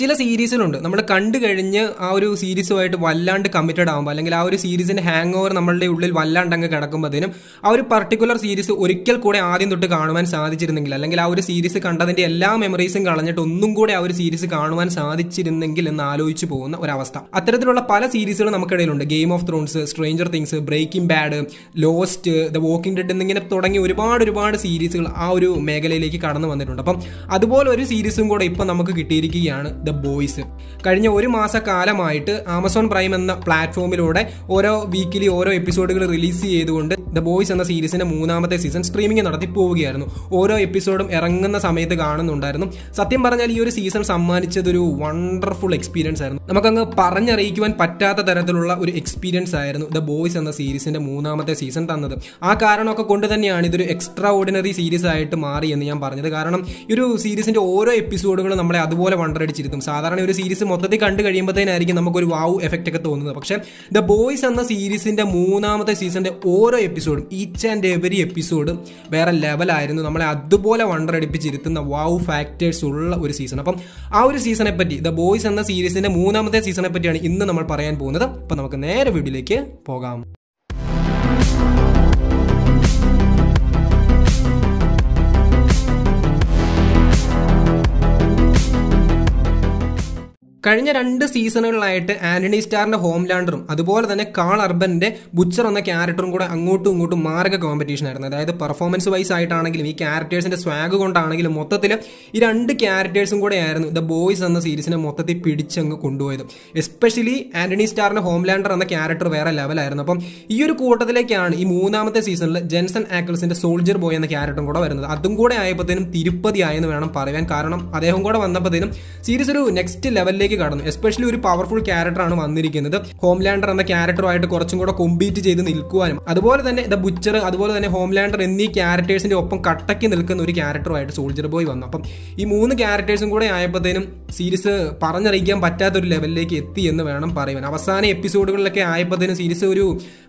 ചില സീരീസിലുണ്ട് നമ്മൾ കണ്ടു കഴിഞ്ഞ് ആ ഒരു സീരീസുമായിട്ട് വല്ലാണ്ട് കമ്മിറ്റഡ് ആകുമ്പോൾ അല്ലെങ്കിൽ ആ ഒരു സീരീസിൻ്റെ ഹാങ് ഓവർ നമ്മളുടെ ഉള്ളിൽ വല്ലാണ്ട് അങ്ങ് കിടക്കുമ്പോഴും ആ ഒരു പർട്ടിക്കുലർ സീരീസ് ഒരിക്കൽ കൂടെ ആദ്യം തൊട്ട് കാണുവാൻ സാധിച്ചിരുന്നെങ്കിൽ അല്ലെങ്കിൽ ആ ഒരു സീരീസ് കണ്ടതിൻ്റെ എല്ലാ മെമ്മറീസും കളഞ്ഞിട്ട് ഒന്നും കൂടെ ആ ഒരു സീരീസ് കാണുവാൻ സാധിച്ചിരുന്നെങ്കിൽ എന്ന് ആലോചിച്ചു പോകുന്ന ഒരവസ്ഥ അത്തരത്തിലുള്ള പല സീരീസുകളും നമുക്കിടയിലുണ്ട് Game of Thrones Stranger Things Breaking Bad Lost the Walking Dead എന്നിങ്ങനെ തുടങ്ങി ഒരുപാട് ഒരുപാട് സീരീസുകൾ ആ ഒരു മേഖലയിലേക്ക് കടന്നു വന്നിട്ടുണ്ട് അപ്പം അതുപോലെ ഒരു സീരീസും കൂടെ ഇപ്പം നമുക്ക് കിട്ടിയിരിക്കുകയാണ് ദ ബോയ്സ് കഴിഞ്ഞ ഒരു മാസക്കാലമായിട്ട് ആമസോൺ പ്രൈം എന്ന പ്ലാറ്റ്ഫോമിലൂടെ ഓരോ വീക്കിലി ഓരോ എപ്പിസോഡുകൾ റിലീസ് ചെയ്തുകൊണ്ട് ദ ബോയ്സ് എന്ന സീരീസിന്റെ മൂന്നാമത്തെ സീസൺ സ്ട്രീമിംഗ് നടത്തി പോവുകയായിരുന്നു ഓരോ എപ്പിസോഡും ഇറങ്ങുന്ന സമയത്ത് കാണുന്നുണ്ടായിരുന്നു സത്യം പറഞ്ഞാൽ ഈ ഒരു സീസൺ സമ്മാനിച്ചതൊരു വണ്ടർഫുൾ എക്സ്പീരിയൻസ് ആയിരുന്നു നമുക്കങ്ങ് പറഞ്ഞറിയിക്കുവാൻ പറ്റാത്ത തരത്തിലുള്ള ഒരു എക്സ്പീരിയൻസ് ആയിരുന്നു ദ ബോയ്സ് എന്ന സീരീസിന്റെ മൂന്നാമത്തെ സീസൺ തന്നത് ആ കാരണമൊക്കെ കൊണ്ട് തന്നെയാണ് ഇതൊരു എക്സ്ട്രാ ഓർഡിനറി സീരീസ് ആയിട്ട് മാറി എന്ന് ഞാൻ പറഞ്ഞത് കാരണം ഈ ഒരു സീരീസിന്റെ ഓരോ എപ്പിസോഡുകളും നമ്മളെ അതുപോലെ വണ്ടറടിച്ചിരുന്നു ആയിരിക്കും സാധാരണ ഒരു സീരീസ് മൊത്തത്തിൽ കണ്ടു കഴിയുമ്പോഴത്തേനായിരിക്കും നമുക്കൊരു വാവ് എഫക്റ്റ് ഒക്കെ തോന്നുന്നത് പക്ഷേ ദ ബോയ്സ് എന്ന സീരീസിൻ്റെ മൂന്നാമത്തെ സീസണിൻ്റെ ഓരോ എപ്പിസോഡും ഈച്ച് ആൻഡ് എവറി എപ്പിസോഡും വേറെ ലെവലായിരുന്നു നമ്മളെ അതുപോലെ വണ്ടർ വാവ് ഫാക്ടേഴ്സ് ഉള്ള ഒരു സീസൺ അപ്പം ആ ഒരു സീസണെ പറ്റി ദ ബോയ്സ് എന്ന സീരീസിൻ്റെ മൂന്നാമത്തെ സീസണെ പറ്റിയാണ് ഇന്ന് നമ്മൾ പറയാൻ പോകുന്നത് അപ്പം നമുക്ക് നേരെ വീഡിയോയിലേക്ക് പോകാം കഴിഞ്ഞ രണ്ട് സീസണുകളിലായിട്ട് ആന്റണി സ്റ്റാറിന്റെ ഹോംലാൻഡറും അതുപോലെ തന്നെ കാൾ അർബന്റെ ബുച്ചർ എന്ന ക്യാരക്ടറും കൂടെ അങ്ങോട്ടും ഇങ്ങോട്ടും മാരക കോമ്പറ്റീഷൻ ആയിരുന്നു അതായത് പെർഫോമൻസ് വൈസ് ആയിട്ടാണെങ്കിലും ഈ ക്യാരക്ടേഴ്സിന്റെ സ്വാഗ് കൊണ്ടാണെങ്കിലും മൊത്തത്തിൽ ഈ രണ്ട് ക്യാരക്ടേഴ്സും കൂടെ ആയിരുന്നു ദ ബോയ്സ് എന്ന സീരീസിനെ മൊത്തത്തിൽ പിടിച്ചങ്ങ് കൊണ്ടുപോയത് എസ്പെഷ്യലി ആന്റണി സ്റ്റാറിന്റെ ഹോംലാൻഡർ എന്ന ക്യാരക്ടർ വേറെ ലെവലായിരുന്നു അപ്പം ഈ ഒരു കൂട്ടത്തിലേക്കാണ് ഈ മൂന്നാമത്തെ സീസണിൽ ജെൻസൺ ആക്കിൾസിന്റെ സോൾജർ ബോയ് എന്ന ക്യാരക്ടറും കൂടെ വരുന്നത് അതും കൂടെ ആയപ്പോഴത്തേനും തിരുപ്പതി ആയെന്ന് വേണം പറയാൻ കാരണം അദ്ദേഹം കൂടെ വന്നപ്പോഴത്തേനും സീരീസ് ഒരു നെക്സ്റ്റ് ലെവലിലേക്ക് ലെവലിലേക്ക് കടന്നു എസ്പെഷ്യലി ഒരു പവർഫുൾ ക്യാരക്ടറാണ് വന്നിരിക്കുന്നത് ഹോംലാൻഡർ എന്ന ക്യാരക്ടറുമായിട്ട് കുറച്ചും കൂടെ കൊമ്പീറ്റ് ചെയ്ത് നിൽക്കുവാനും അതുപോലെ തന്നെ ദ ബുച്ചർ അതുപോലെ തന്നെ ഹോംലാൻഡർ എന്നീ ക്യാരക്ടേഴ്സിന്റെ ഒപ്പം കട്ടക്കി നിൽക്കുന്ന ഒരു ക്യാരക്ടറുമായിട്ട് സോൾജർ ബോയ് വന്നു അപ്പം ഈ മൂന്ന് ക്യാരക്ടേഴ്സും കൂടെ ആയപ്പോഴത്തേനും സീരീസ് പറഞ്ഞറിയിക്കാൻ പറ്റാത്തൊരു ലെവലിലേക്ക് എത്തി എന്ന് വേണം പറയുവാൻ അവസാന എപ്പിസോഡുകളിലൊക്കെ ആയപ്പോഴത്തേനും സീരീസ് ഒരു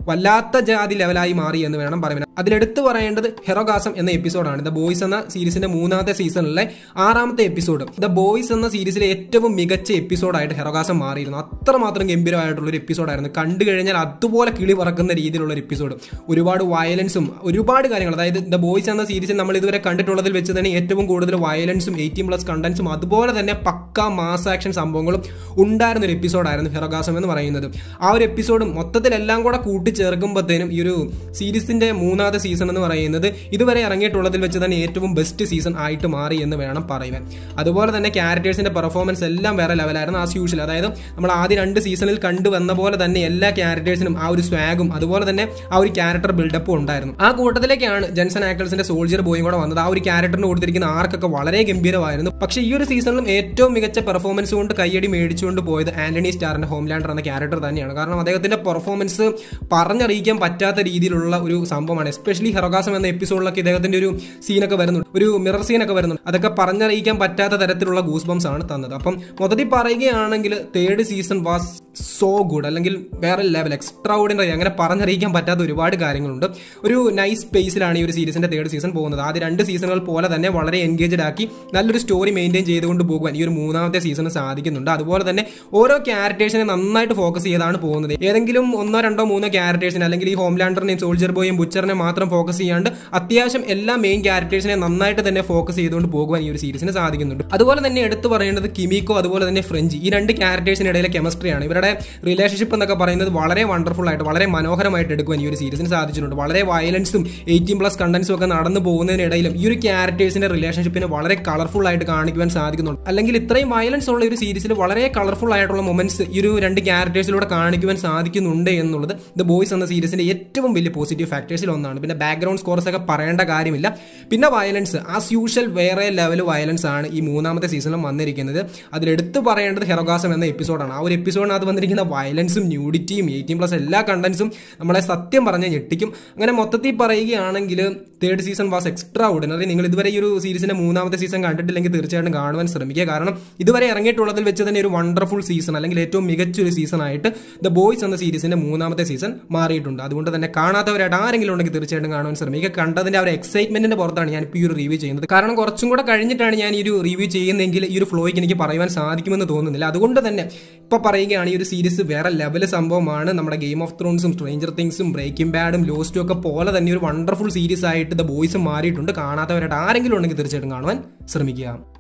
വല്ലാത്ത ജാതി ലെവലായി മാറി എന്ന് വേണം പറയാൻ അതിലെടുത്ത് പറയേണ്ടത് ഹെറോഗാസം എന്ന എപ്പിസോഡാണ് ദ ബോയ്സ് എന്ന സീരീസിന്റെ മൂന്നാമത്തെ സീസണിലെ ആറാമത്തെ എപ്പിസോഡ് ദ ബോയ്സ് എന്ന സീരീസിലെ ഏറ്റവും മികച്ച എപ്പിസോഡായിട്ട് ഹെറോഗാസം മാറിയിരുന്നു അത്രമാത്രം ഗംഭീരമായിട്ടുള്ള ഒരു എപ്പിസോഡായിരുന്നു കണ്ടു കഴിഞ്ഞാൽ അതുപോലെ കിളി പറക്കുന്ന രീതിയിലുള്ള ഒരു എപ്പിസോഡ് ഒരുപാട് വയലൻസും ഒരുപാട് കാര്യങ്ങൾ അതായത് ദ ബോയ്സ് എന്ന സീരീസിൽ നമ്മൾ ഇതുവരെ കണ്ടിട്ടുള്ളതിൽ വെച്ച് തന്നെ ഏറ്റവും കൂടുതൽ വയലൻസും എയ്റ്റീൻ പ്ലസ് കണ്ടൻസും അതുപോലെ തന്നെ പക്ക മാസ് ആക്ഷൻ സംഭവങ്ങളും ഉണ്ടായിരുന്ന ഒരു എപ്പിസോഡായിരുന്നു ഹെറോഗാസം എന്ന് പറയുന്നത് ആ ഒരു എപ്പിസോഡ് മൊത്തത്തിലെല്ലാം കൂടെ കൂട്ടിച്ചേർക്കുമ്പോഴത്തേനും ഈ ഒരു സീരീസിൻ്റെ മൂന്നാമത്തെ സീസൺ എന്ന് പറയുന്നത് ഇതുവരെ ഇറങ്ങിയിട്ടുള്ളതിൽ വെച്ച് തന്നെ ഏറ്റവും ബെസ്റ്റ് സീസൺ ആയിട്ട് മാറി എന്ന് വേണം പറയുവാൻ അതുപോലെ തന്നെ ക്യാരക്ടേഴ്സിൻ്റെ പെർഫോമൻസ് എല്ലാം വേറെ ലെവലായിരുന്നു ആസ് യൂഷ്വൽ അതായത് നമ്മൾ ആദ്യ രണ്ട് സീസണിൽ കണ്ടുവന്ന പോലെ തന്നെ എല്ലാ ക്യാരക്ടേഴ്സിനും ആ ഒരു സ്വാഗും അതുപോലെ തന്നെ ആ ഒരു ക്യാരക്ടർ ബിൽഡപ്പും ഉണ്ടായിരുന്നു ആ കൂട്ടത്തിലേക്കാണ് ജെൻസൺ ആക്ടേഴ്സിൻ്റെ സോൾജിയർ ബോയും കൂടെ വന്നത് ആ ഒരു ക്യാരക്ടറിന് കൊടുത്തിരിക്കുന്ന ആർക്കൊക്കെ വളരെ ഗംഭീരമായിരുന്നു പക്ഷേ ഈ ഒരു സീസണിലും ഏറ്റവും മികച്ച പെർഫോമൻസ് കൊണ്ട് കയ്യടി മേടിച്ചുകൊണ്ട് പോയത് ആന്റണി സ്റ്റാറിന്റെ ഹോംലാൻഡർ എന്ന ക്യാരക്ടർ തന്നെയാണ് കാരണം അദ്ദേഹത്തിന്റെ പെർഫോമൻസ് പറഞ്ഞറിയിക്കാൻ പറ്റാത്ത രീതിയിലുള്ള ഒരു സംഭവമാണ് എസ്പെഷ്യലി ഹെറോകാസം എന്ന എപ്പിസോഡിലൊക്കെ ഇദ്ദേഹത്തിന്റെ ഒരു സീനൊക്കെ വരുന്നുണ്ട് ഒരു മിറർ സീനൊക്കെ വരുന്നുണ്ട് അതൊക്കെ പറഞ്ഞറിയിക്കാൻ പറ്റാത്ത തരത്തിലുള്ള ഗൂസ് ബംസ് ആണ് തന്നത് അപ്പം മൊത്തത്തിൽ പറയുകയാണെങ്കിൽ third season was so good അല്ലെങ്കിൽ വേറെ ലെവൽ എക്സ്ട്രാ ഓർഡിനറി അങ്ങനെ പറഞ്ഞറിയിക്കാൻ പറ്റാത്ത ഒരുപാട് കാര്യങ്ങളുണ്ട് ഒരു നൈസ് പേസിലാണ് ഈ ഒരു സീരീസിന്റെ തേർഡ് സീസൺ പോകുന്നത് ആദ്യ രണ്ട് സീസണുകൾ പോലെ തന്നെ വളരെ എൻഗേജഡ് ആക്കി നല്ലൊരു സ്റ്റോറി മെയിൻറ്റെയിൻ ചെയ്തുകൊണ്ട് പോകുവാൻ ഈ ഒരു മൂന്ന് മൂന്നാമത്തെ സീസണ് സാധിക്കുന്നുണ്ട് അതുപോലെ തന്നെ ഓരോ ക്യാരക്ടേഴ്സിനെ നന്നായിട്ട് ഫോക്കസ് ചെയ്താണ് പോകുന്നത് ഏതെങ്കിലും ഒന്നോ രണ്ടോ മൂന്നോ ക്യാരക്ടേഴ്സിനെ അല്ലെങ്കിൽ ഈ ഹോംലാൻഡറിനെയും സോൾജർ ബോയും ബുച്ചറിനെ മാത്രം ഫോക്കസ് ചെയ്യാണ്ട് അത്യാവശ്യം എല്ലാ മെയിൻ ക്യാരക്ടേഴ്സിനെ നന്നായിട്ട് തന്നെ ഫോക്കസ് ചെയ്തുകൊണ്ട് പോകുവാൻ ഈ ഒരു സീരീസിന് സാധിക്കുന്നുണ്ട് അതുപോലെ തന്നെ എടുത്തു പറയേണ്ടത് കിമിക്കോ അതുപോലെ തന്നെ ഫ്രഞ്ച് ഈ രണ്ട് ക്യാരക്ടേഴ്സിന് ഇടയിലെ കെമിസ്ട്രിയാണ് ഇവരുടെ റിലേഷൻഷിപ്പ് എന്നൊക്കെ പറയുന്നത് വളരെ വണ്ടർഫുൾ ആയിട്ട് വളരെ മനോഹരമായിട്ട് എടുക്കുവാൻ ഈ ഒരു സീരീസിന് സാധിച്ചിട്ടുണ്ട് വളരെ വയലൻസും എയ്റ്റീൻ പ്ലസ് കണ്ടന്റ്സും ഒക്കെ നടന്നു പോകുന്നതിനിടയിലും ഈ ഒരു ക്യാരക്ടേഴ്സിന്റെ റിലേഷൻഷിപ്പിനെ വളരെ കളർഫുൾ ആയിട്ട് കാണിക്കുവാൻ സാധിക്കുന്നുണ്ട് അല്ലെങ്കിൽ ഇത്രയും അത്രയും വയലൻസ് ഉള്ള ഒരു സീരീസിൽ വളരെ കളർഫുൾ ആയിട്ടുള്ള മൊമെന്റ്സ് ഈ ഒരു രണ്ട് ക്യാരക്ടേഴ്സിലൂടെ കാണിക്കുവാൻ സാധിക്കുന്നുണ്ട് എന്നുള്ളത് ദ ബോയ്സ് എന്ന സീരീസിന്റെ ഏറ്റവും വലിയ പോസിറ്റീവ് ഫാക്ടേഴ്സിൽ ഒന്നാണ് പിന്നെ ബാക്ക്ഗ്രൗണ്ട് സ്കോർസ് ഒക്കെ പറയേണ്ട കാര്യമില്ല പിന്നെ വയലൻസ് ആസ് യൂഷ്വൽ വേറെ ലെവൽ വയലൻസ് ആണ് ഈ മൂന്നാമത്തെ സീസണിലും വന്നിരിക്കുന്നത് അതിലെടുത്ത് പറയേണ്ടത് ഹെറോഗാസം എന്ന എപ്പിസോഡാണ് ആ ഒരു എപ്പിസോഡിനകത്ത് വന്നിരിക്കുന്ന വയലൻസും ന്യൂഡിറ്റിയും എയ്റ്റീൻ പ്ലസ് എല്ലാ കണ്ടൻസും നമ്മളെ സത്യം പറഞ്ഞ് ഞെട്ടിക്കും അങ്ങനെ മൊത്തത്തിൽ പറയുകയാണെങ്കിൽ third season was extraordinary നിങ്ങൾ ഇതുവരെ ഈ ഒരു സീരീസിന്റെ മൂന്നാമത്തെ സീസൺ കണ്ടിട്ടില്ലെങ്കിൽ തീർച്ചയായിട്ടും കാണുവാൻ ശ്രമിക്കുക കാരണം ഇതുവരെ ഇറങ്ങിയിട്ടുള്ളതിൽ വെച്ച് തന്നെ ഒരു വണ്ടർഫുൾ സീസൺ അല്ലെങ്കിൽ ഏറ്റവും മികച്ച ഒരു സീസൺ ആയിട്ട് ദ ബോയ്സ് എന്ന സീരീസിന്റെ മൂന്നാമത്തെ സീസൺ മാറിയിട്ടുണ്ട് അതുകൊണ്ട് തന്നെ കാണാത്തവരായിട്ട് ആരെങ്കിലും ഉണ്ടെങ്കിൽ തീർച്ചയായിട്ടും കാണുവാൻ ശ്രമിക്കുക കണ്ടതിന്റെ ഒരു എക്സൈറ്റ്മെന്റിന്റെ പുറത്താണ് ഞാൻ ഇപ്പോൾ ഈ ഒരു റിവ്യൂ ചെയ്യുന്നത് കാരണം കുറച്ചും കൂടെ കഴിഞ്ഞിട്ടാണ് ഞാൻ ഈ ഒരു റിവ്യൂ ചെയ്യുന്നതെങ്കിൽ ഈ ഒരു ഫ്ലോയ്ക്ക് എനിക്ക് പറയുവാൻ സാധിക്കുമെന്ന് തോന്നുന്നില്ല അതുകൊണ്ട് തന്നെ ഇപ്പോൾ പറയുകയാണ് ഈ ഒരു സീരീസ് വേറെ ലെവൽ സംഭവമാണ് നമ്മുടെ ഗെയിം ഓഫ് ത്രോൺസും സ്ട്രേഞ്ചർ തിങ്സും ബ്രേക്കിംഗ് ബാഡും ലോസ്റ്റും ഒക്കെ പോലെ തന്നെ ഒരു വണ്ടർഫുൾ സീരീസ് ആയിട്ട് ദ ബോയ്സ് മാറിയിട്ടുണ്ട് കാണാത്തവരായിട്ട് ആരെങ്കിലും ഉണ്ടെങ്കിൽ തീർച്ചയായിട്ടും കാണുവാൻ ശ്രമിക്കുക